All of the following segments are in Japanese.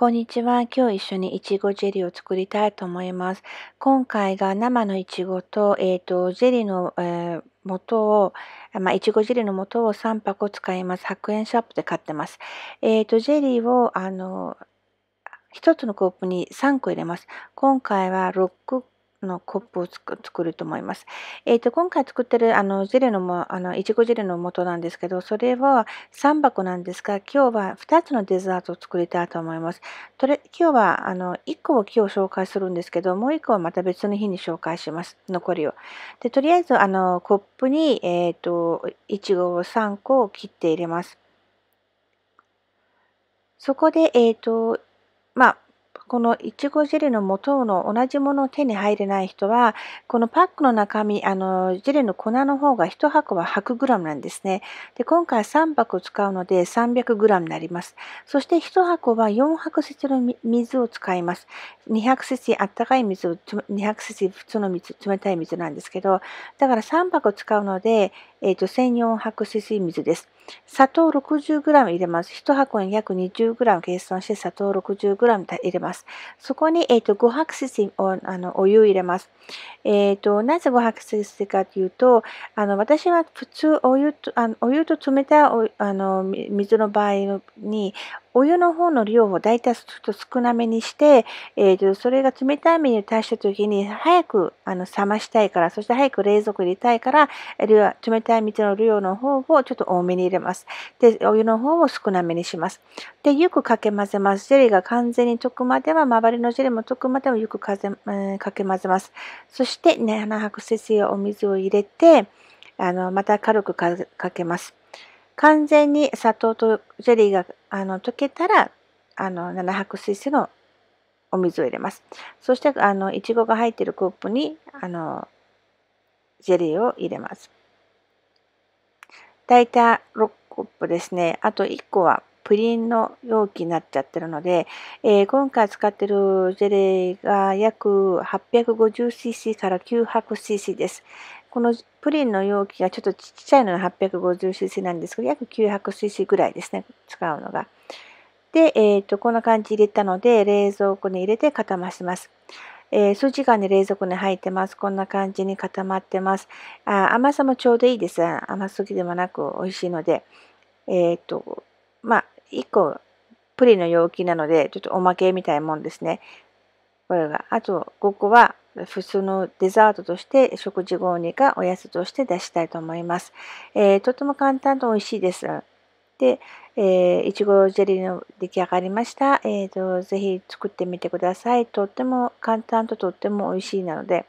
こんにちは。今日一緒にいちごジェリーを作りたいと思います。今回が生のいちごと、えっ、ー、と、ジェリーの、えー、元を、まあ、いちごジェリーの元を3箱使います。100円ショップで買ってます。えっ、ー、と、ジェリーを、あの、1つのコップに3個入れます。今回は6のコップを作ると思います。えーと、今回作ってるあのジレのもあのいちごジレの素なんですけどそれは3箱なんですが今日は2つのデザートを作りたいと思います。とれ今日はあの1個を今日紹介するんですけどもう1個はまた別の日に紹介します残りを。でとりあえずあのコップに、えーと、といちごを3個を切って入れます。そこで、えっ、ー、とまあこのいちごジェルの元の同じものを手に入れない人は、このパックの中身、あの、ジェルの粉の方が1箱は 100g なんですね。で、今回3箱使うので 300g になります。そして1箱は4 c 節の水を使います。200節あったかい水を、200節普通の水、冷たい水なんですけど、だから3箱使うので、えっ、ー、と、1400cc 水です。砂糖 60g 入れます。1箱に約 20g 計算して砂糖 60g 入れます。そこに、えーと、と 500cc おあのお湯入れます。えーと、なぜ 500cc かというとあの私は普通お湯とあのお湯と冷たいおあの水の場合にお湯の方の量を大体ちょっと少なめにして、えーと、それが冷たい目に達した時に早くあの冷ましたいからそして早く冷蔵庫入れたいから冷たい水の量の方をちょっと多めに入れます。でお湯の方を少なめにします。でよくかけ混ぜます。ジェリーが完全に溶くまでは周りのジェリーも溶くまでもよくかぜ、えー、かけ混ぜます。そして、ね、花白節やお水を入れてあのまた軽くかけます。完全に砂糖とゼリーがあの溶けたらあの7白水素のお水を入れます。そしてあのいちごが入っているコップにあのゼリーを入れます。大体6コップですね。あと1個はプリンの容器になっちゃってるので、えー、今回使ってるゼリーが約 850cc から 900cc です。このプリンの容器がちょっとちっちゃいのが 850cc なんですけど、約 900cc ぐらいですね、使うのが。で、えっ、ー、と、こんな感じ入れたので、冷蔵庫に入れて固まします。えー、数時間で冷蔵庫に入ってます。こんな感じに固まってます。あ甘さもちょうどいいです。甘すぎでもなく美味しいので。えっ、と、まあ、1個プリンの容器なので、ちょっとおまけみたいなもんですね。これが。あと、5個は普通のデザートとして食事後にかおやつとして出したいと思います。えー、とても簡単と美味しいです。で、えー、いちごジェリーの出来上がりました。えーと、とぜひ作ってみてください。とっても簡単ととっても美味しいなので。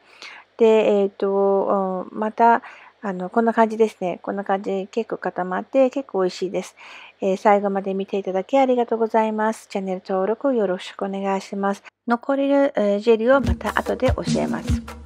で、えーとまたあの、こんな感じですね。こんな感じ、結構固まって結構美味しいです、えー、最後まで見ていただきありがとうございます。チャンネル登録よろしくお願いします。残りの、ジェリーをまた後で教えます。